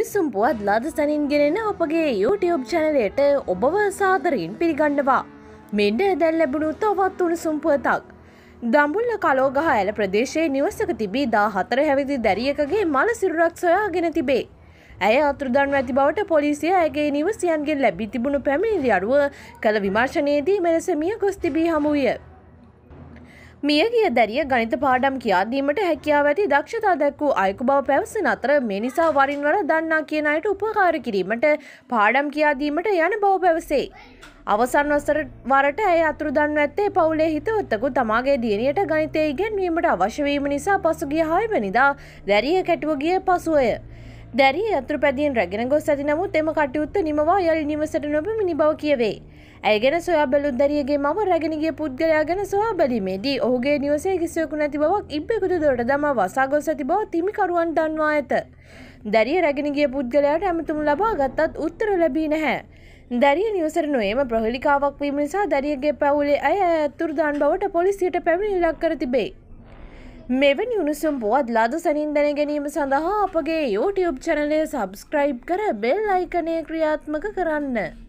උණුසුම් පුවත් ලද සැනින් ගෙනෙන අපගේ YouTube චැනලයට ඔබව සාදරයෙන් පිළිගන්නවා. මෙන්න දැල් ලැබුණු තවත් උණුසුම් පුවතක්. දම්බුල්ල කලෝගහ ඇල ප්‍රදේශයේ නිවසක තිබී දා හතර හැවිදි දැරියකගේ මල සිරුරක් සොයාගෙන තිබේ. ඇය අතුරුදන් ඇති බවට පොලිසිය ඇගේ නිවසියන්ගෙන් ලැබී තිබුණු පැමිණිලි අරුව කළ විමර්ශනයේදී මෙලෙස මිය ගොස් තිබී හමුවිය. මියගිය දැරිය ගනිත පාඩම් කියාදීමට හැකියාව ඇති දක්ෂතා දැක් වූ අයකු බව පැවසෙන අතර මේ නිසා වරින්වර දන්නා කියන අයට උපකාර කිරීමට පාඩම් කියාදීමට යන බව පැවසේ. අවසන් වසර වරට ඇය අතුරුදන්ව ඇත්තේ පවුලේ හිතවත්තකු තමාගේ දියණියට ගනිතය ඉගෙන්වීමට අවශ්‍යවීම නිසා පසුගිය හයවැනිදා දැරිය කැටුව ගිය පසුවය. දැරිය අතුරු පැදියෙන් රැගෙන ගොස් ඇති නමුත් එම කටයුත්ත නිමවා යළි නිවසට නොබ මිනි බව කියවේ. ඇගෙන සොයා බැලුද්දරියගේ මව රැගෙනගේ පුද්ගලයා ගැන සොයා බැලීමේදී ඔහුගේ නිවසේ කිසිවකු නැති බවක් ඉබ්බෙකුට දොට දම වසාගොස් ඇති බව තිමිකරුවන් දන්වා ඇත. දැරිය රැගෙනගිය පුද්ගලයාට ඇමතුම් ලබා ගත්තත් උත්තර ලැබී නැහැ. දැරිය නිවසර නොයම ප්‍රහලිකාවක් වීම නිසා දැරියගේ පැවුලේ අය ඇතුරදාන් බවට පොලිසියට පැමිණි ඉලක් කර තිබේ. මෙවැනි උණුසුම් පුවත් ලද සනින් දැන ගැනීම සඳහා අපගේ YouTube චැනලය සබස්ක්‍රයිබ් කර බෙල් අයිකනය ක්‍රියාත්මක කරන්න.